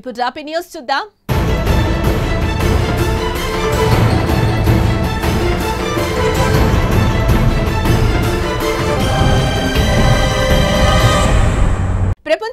ఇప్పుడు రాపి న్యూస్ చూద్దాం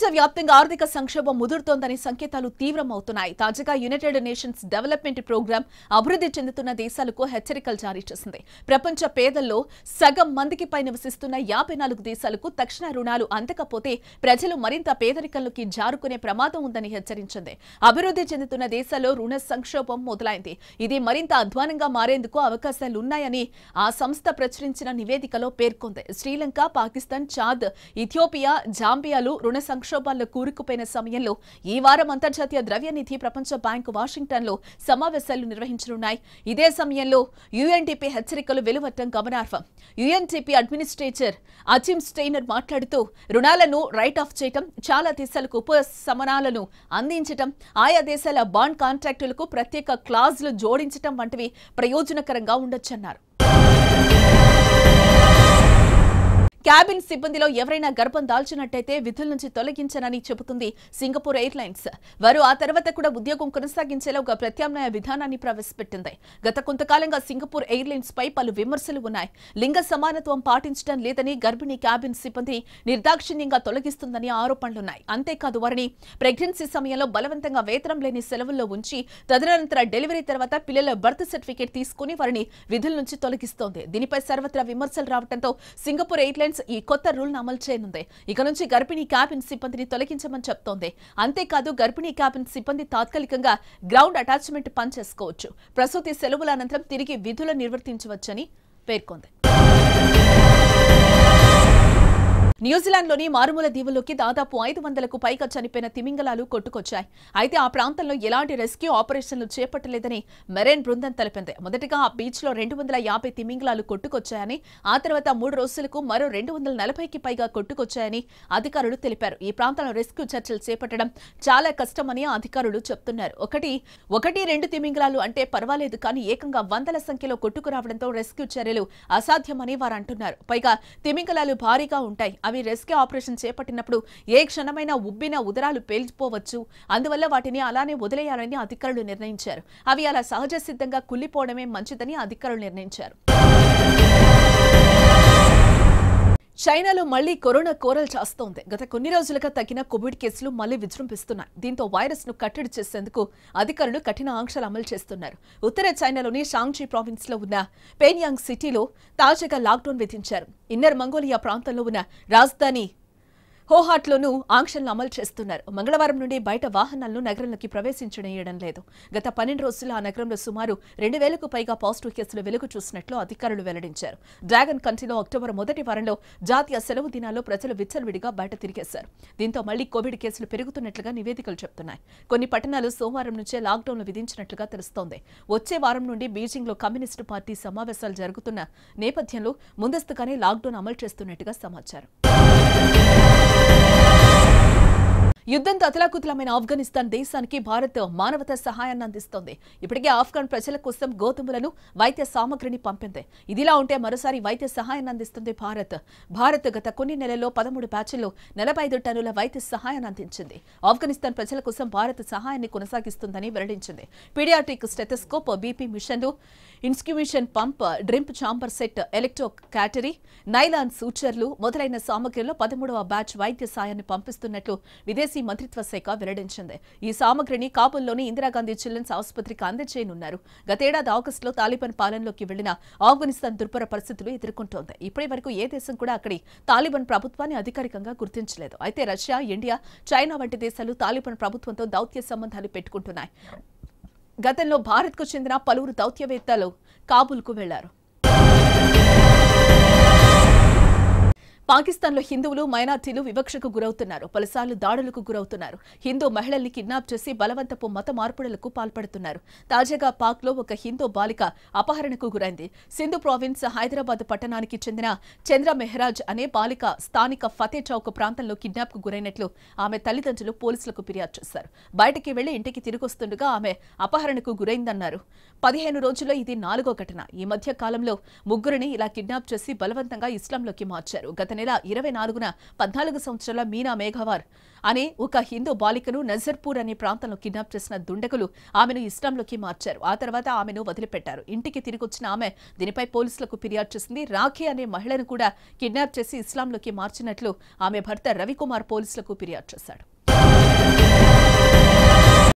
ప్రపంచ ఆర్థిక సంక్షోభం ముదురుతోందనే సంకేతాలు తీవ్రమవుతున్నాయి తాజాగా యునైటెడ్ నేషన్స్ డెవలప్మెంట్ ప్రోగ్రాం అభివృద్ధి చెందుతున్న దేశాలకు హెచ్చరికలు జారీ చేసింది ప్రపంచ పేదల్లో సగం మందికి పై నివసిస్తున్న యాభై నాలుగు దేశాలకు తక్షణ రుణాలు అందకపోతే ప్రజలు మరింత పేదరికంలోకి జారుకునే ప్రమాదం ఉందని హెచ్చరించింది అభివృద్ధి చెందుతున్న దేశాల్లో రుణ సంక్షోభం మొదలైంది ఇది మరింత అధ్వానంగా మారేందుకు అవకాశాలున్నాయని ఆ సంస్థ ప్రచురించిన నివేదికలో పేర్కొంది శ్రీలంక పాకిస్తాన్ చాద్ ఇథియోపియా జాంబియాలు రుణ సంక్షోభం సంక్షోభాల్లో కూరుకుపోయిన సమయంలో ఈ వారం అంతర్జాతీయ ద్రవ్యనిధి ప్రపంచ బ్యాంకు లో సమావేశాలు నిర్వహించనున్నాయి ఇదే సమయంలో యుఎన్డీపీ హెచ్చరికలు వెలువట్టడం గమనార్హం యుఎన్డీపీ అడ్మినిస్ట్రేటర్ అజిమ్ స్టెయినర్ మాట్లాడుతూ రుణాలను రైట్ ఆఫ్ చేయటం చాలా దేశాలకు ఉపశమనాలను అందించటం ఆయా దేశాల బాండ్ కాంట్రాక్టులకు ప్రత్యేక క్లాజ్లు జోడించటం వంటివి ప్రయోజనకరంగా ఉండొచ్చన్నారు క్యాబిన్ సిబ్బందిలో ఎవరైనా గర్భం దాల్చినట్టయితే విధుల నుంచి తొలగించనని చెబుతుంది సింగపూర్ ఎయిర్లైన్స్ వారు ఆ తర్వాత కూడా ఉద్యోగం కొనసాగించేలా ఒక ప్రత్యామ్నాయ విధానాన్ని ప్రవేశపెట్టింది గత కొంతకాలంగా సింగపూర్ ఎయిర్లైన్స్ పై పలు విమర్శలు ఉన్నాయి లింగ సమానత్వం పాటించడం లేదని గర్భిణీ క్యాబిన్ సిబ్బంది నిర్దాక్షిణ్యంగా తొలగిస్తుందని ఆరోపణలున్నాయి అంతేకాదు వారిని ప్రెగ్నెన్సీ సమయంలో బలవంతంగా వేతనం లేని సెలవుల్లో ఉంచి తదనంతర డెలివరీ తర్వాత పిల్లల బర్త్ సర్టిఫికేట్ తీసుకుని వారిని విధుల నుంచి తొలగిస్తోంది దీనిపై సర్వత్రా విమర్శలు రావడంతో సింగపూర్ ఎయిర్లైన్స్ క్యాబిన్స్ ఈ కొత్త రూల్ను అమలు చేయనుంది ఇక నుంచి గర్భిణీ క్యాబిన్ సిబ్బందిని తొలగించమని చెప్తోంది అంతేకాదు గర్భిణీ క్యాబిన్ సిబ్బంది తాత్కాలికంగా గ్రౌండ్ అటాచ్మెంట్ పనిచేసుకోవచ్చు ప్రసూతి సెలవుల అనంతరం తిరిగి విధులు నిర్వర్తించవచ్చని పేర్కొంది న్యూజిలాండ్లోని మారుమూల దీవుల్లోకి దాదాపు ఐదు వందలకు పైగా చనిపోయిన తిమింగలాలు కొట్టుకొచ్చాయి అయితే ఆ ప్రాంతంలో ఎలాంటి రెస్క్యూ ఆపరేషన్లు చేపట్టలేదని మెరైన్ బృందం తెలిపింది మొదటగా ఆ బీచ్లో రెండు వందల యాభై తిమింగలాలు కొట్టుకొచ్చాయని ఆ తర్వాత మూడు రోజులకు మరో రెండు వందల నలభైకి పైగా కొట్టుకొచ్చాయని అధికారులు తెలిపారు ఈ ప్రాంతంలో రెస్క్యూ చర్చలు చేపట్టడం చాలా కష్టమని అధికారులు చెప్తున్నారు ఒకటి ఒకటి రెండు తిమింగలాలు అంటే పర్వాలేదు కానీ ఏకంగా వందల సంఖ్యలో కొట్టుకురావడంతో రెస్క్యూ చర్యలు అసాధ్యమని వారు అంటున్నారు పైగా తిమింగలాలు భారీగా ఉంటాయి అవి రెస్క్యూ ఆపరేషన్ చేపట్టినప్పుడు ఏ క్షణమైనా ఉబ్బిన ఉదరాలు పేల్చిపోవచ్చు అందువల్ల వాటిని అలానే వదిలేయాలని అధికారులు నిర్ణయించారు అవి అలా సహజ సిద్ధంగా కుల్లిపోవడమే మంచిదని అధికారులు నిర్ణయించారు చైనాలో మళ్లీ కరోనా కోరలు చేస్తోంది గత కొన్ని రోజులుగా తగ్గిన కోవిడ్ కేసులు మళ్లీ విజృంభిస్తున్నాయి దీంతో వైరస్ ను కట్టడి చేసేందుకు అధికారులు కఠిన ఆంక్షలు అమలు చేస్తున్నారు ఉత్తర చైనాలోని షాంగ్జీ ప్రావిన్స్ లో ఉన్న పేన్యాంగ్ సిటీలో తాజాగా లాక్డౌన్ విధించారు ఇన్నర్ మంగోలియా ప్రాంతంలో ఉన్న రాజధాని హోహాట్లోనూ ఆంక్షలను అమలు చేస్తున్నారు మంగళవారం నుండి బయట వాహనాలను నగరంలోకి ప్రవేశించడం లేదు గత పన్నెండు రోజులు ఆ నగరంలో సుమారు రెండు వేలకు పైగా పాజిటివ్ కేసులు వెలుగు చూసినట్లు అధికారులు వెల్లడించారు డ్రాగన్ కంట్రీలో అక్టోబర్ మొదటి వారంలో జాతీయ సెలవు దినాల్లో ప్రజలు విచ్చలవిడిగా బయట తిరిగేశారు దీంతో మళ్లీ కోవిడ్ కేసులు పెరుగుతున్నట్లుగా నివేదికలు చెబుతున్నాయి కొన్ని పట్టణాలు సోమవారం నుంచే లాక్డౌన్లు విధించినట్లుగా తెలుస్తోంది వచ్చే వారం నుండి బీజింగ్లో కమ్యూనిస్టు పార్టీ సమావేశాలు జరుగుతున్న నేపథ్యంలో ముందస్తుగానే లాక్డౌన్ అమలు చేస్తున్నట్టుగా సమాచారం యుద్ధంతో అతలాకుతలమైన ఆఫ్ఘనిస్తాన్ దేశానికి భారత్ మానవత సహాయాన్ని అందిస్తోంది ఇప్పటికే ఆఫ్ఘన్ ప్రజల కోసం గోధుమలను వైద్య సామగ్రిని పంపింది ఇదిలా ఉంటే మరోసారి వైద్య సహాయాన్ని అందిస్తుంది భారత్ భారత్ గత కొన్ని నెలల్లో పదమూడు బ్యాచ్ల్లో నలభై ఐదు టన్నుల వైద్య సహాయాన్ని అందించింది ఆఫ్ఘనిస్తాన్ ప్రజల కోసం భారత్ సహాయాన్ని కొనసాగిస్తుందని వెల్లడించింది పీడియాట్రిక్ స్టెథస్కోప్ బీపీ మిషన్లు ఇన్స్క్యూమిషన్ pump drip chamber set electrocautery nylon సూచర్లు మొదలైన సామగ్రిలో పదమూడవ బ్యాచ్ వైద్య సాయాన్ని పంపిస్తున్నట్లు విదేశీ విదేశీ మంత్రిత్వ శాఖ వెల్లడించింది ఈ సామగ్రిని కాబుల్లోని ఇందిరాగాంధీ చిల్డ్రన్స్ ఆసుపత్రికి అందజేయనున్నారు గతేడాది ఆగస్టులో తాలిబాన్ పాలనలోకి వెళ్లిన ఆఫ్ఘనిస్తాన్ దుర్భర పరిస్థితులు ఎదుర్కొంటోంది ఇప్పటి వరకు ఏ దేశం కూడా అక్కడి తాలిబాన్ ప్రభుత్వాన్ని అధికారికంగా గుర్తించలేదు అయితే రష్యా ఇండియా చైనా వంటి దేశాలు తాలిబాన్ ప్రభుత్వంతో దౌత్య సంబంధాలు పెట్టుకుంటున్నాయి గతంలో భారత్కు చెందిన పలువురు దౌత్యవేత్తలు కాబూల్కు వెళ్లారు పాకిస్తాన్లో హిందువులు మైనార్టీలు వివక్షకు గురవుతున్నారు పలుసార్లు దాడులకు గురవుతున్నారు హిందూ మహిళల్ని కిడ్నాప్ చేసి బలవంతపు మత మార్పులకు పాల్పడుతున్నారు తాజాగా పాక్లో ఒక హిందూ బాలిక అపహరణకు గురైంది సింధు ప్రావిన్స్ హైదరాబాద్ పట్టణానికి చెందిన చంద్ర మెహరాజ్ అనే బాలిక స్థానిక ఫతే చౌక్ ప్రాంతంలో కిడ్నాప్కు గురైనట్లు ఆమె తల్లిదండ్రులు పోలీసులకు ఫిర్యాదు చేశారు బయటికి వెళ్లి ఇంటికి తిరిగొస్తుండగా ఆమె అపహరణకు గురైందన్నారు పదిహేను రోజుల్లో ఇది నాలుగో ఘటన ఈ మధ్య కాలంలో ముగ్గురిని ఇలా కిడ్నాప్ చేసి బలవంతంగా ఇస్లాంలోకి మార్చారు గత నెల ఇరవై నాలుగున పద్నాలుగు సంవత్సరాల మీనా మేఘవార్ అనే ఒక హిందూ బాలికను నజర్పూర్ అనే ప్రాంతంలో కిడ్నాప్ చేసిన దుండగులు ఆమెను ఇస్లాంలోకి మార్చారు ఆ తర్వాత ఆమెను వదిలిపెట్టారు ఇంటికి తిరిగి వచ్చిన ఆమె దీనిపై పోలీసులకు ఫిర్యాదు చేసింది రాఖీ అనే మహిళను కూడా కిడ్నాప్ చేసి ఇస్లాంలోకి మార్చినట్లు ఆమె భర్త రవికుమార్ పోలీసులకు ఫిర్యాదు చేశాడు